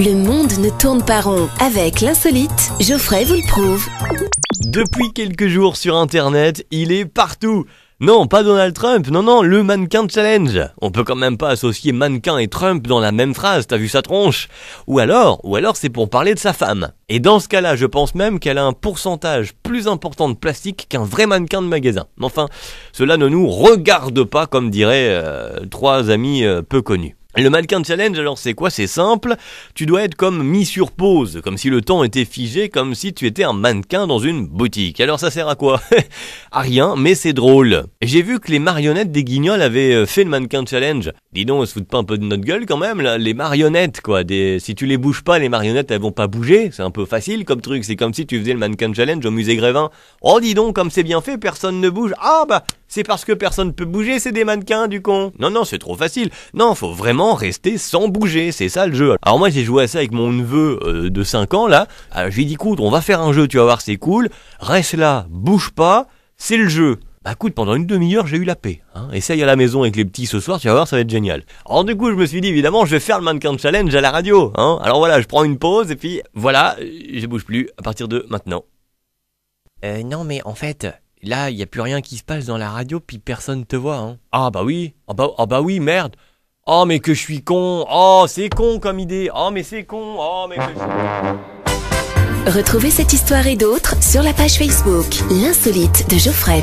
Le monde ne tourne pas rond. Avec l'insolite, Geoffrey vous le prouve. Depuis quelques jours sur Internet, il est partout. Non, pas Donald Trump, non, non, le mannequin challenge. On peut quand même pas associer mannequin et Trump dans la même phrase, t'as vu sa tronche Ou alors, ou alors c'est pour parler de sa femme. Et dans ce cas-là, je pense même qu'elle a un pourcentage plus important de plastique qu'un vrai mannequin de magasin. Enfin, cela ne nous regarde pas, comme diraient euh, trois amis euh, peu connus. Le mannequin challenge, alors c'est quoi C'est simple, tu dois être comme mis sur pause, comme si le temps était figé, comme si tu étais un mannequin dans une boutique. Alors ça sert à quoi À rien, mais c'est drôle. J'ai vu que les marionnettes des guignols avaient euh, fait le mannequin challenge. Dis donc, on se foutent pas un peu de notre gueule quand même, là. les marionnettes quoi. Des... Si tu les bouges pas, les marionnettes elles vont pas bouger, c'est un peu facile comme truc, c'est comme si tu faisais le mannequin challenge au musée Grévin. Oh dis donc, comme c'est bien fait, personne ne bouge. Ah bah, c'est parce que personne ne peut bouger, c'est des mannequins, du con. Non, non, c'est trop facile. Non, faut vraiment rester sans bouger, c'est ça le jeu. Alors moi, j'ai joué à ça avec mon neveu euh, de 5 ans, là. Ah, j'ai dit, écoute, on va faire un jeu, tu vas voir, c'est cool. Reste là, bouge pas, c'est le jeu. Bah écoute, pendant une demi-heure, j'ai eu la paix. Hein. Essaye à la maison avec les petits ce soir, tu vas voir, ça va être génial. Alors du coup, je me suis dit, évidemment, je vais faire le mannequin challenge à la radio. Hein. Alors voilà, je prends une pause, et puis voilà, je bouge plus à partir de maintenant. Euh, non, mais en fait, Là, il n'y a plus rien qui se passe dans la radio, puis personne te voit. Hein. Ah bah oui, ah bah, ah bah oui, merde. Oh mais que je suis con. Oh c'est con comme idée. Oh mais c'est con. Oh mais que je suis con. Retrouvez cette histoire et d'autres sur la page Facebook L'insolite de Geoffrey.